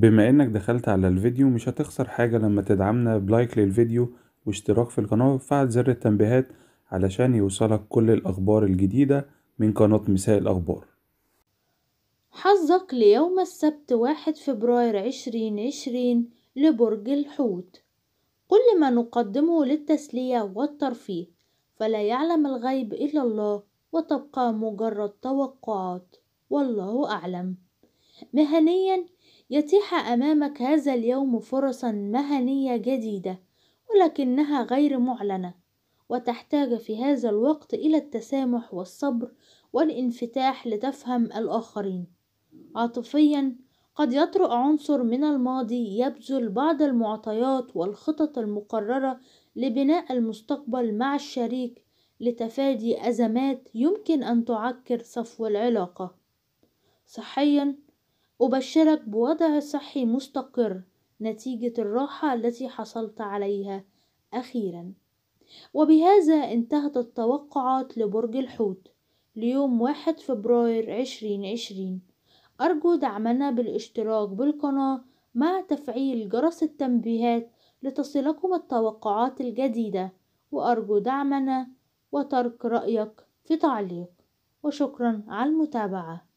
بما انك دخلت على الفيديو مش هتخسر حاجة لما تدعمنا بلايك للفيديو واشتراك في القناة وفعل زر التنبيهات علشان يوصلك كل الأخبار الجديدة من قناة مساء الأخبار حظك ليوم السبت واحد فبراير عشرين عشرين لبرج الحوت كل ما نقدمه للتسلية والترفيه فلا يعلم الغيب إلا الله وتبقى مجرد توقعات والله أعلم مهنيا يتيح أمامك هذا اليوم فرصا مهنية جديدة ولكنها غير معلنة وتحتاج في هذا الوقت إلى التسامح والصبر والانفتاح لتفهم الآخرين عاطفيا قد يطرأ عنصر من الماضي يبذل بعض المعطيات والخطط المقررة لبناء المستقبل مع الشريك لتفادي أزمات يمكن أن تعكر صفو العلاقة صحيا أبشرك بوضع صحي مستقر نتيجة الراحة التي حصلت عليها أخيرا وبهذا انتهت التوقعات لبرج الحوت ليوم 1 فبراير 2020 أرجو دعمنا بالاشتراك بالقناة مع تفعيل جرس التنبيهات لتصلكم التوقعات الجديدة وأرجو دعمنا وترك رأيك في تعليق وشكرا على المتابعه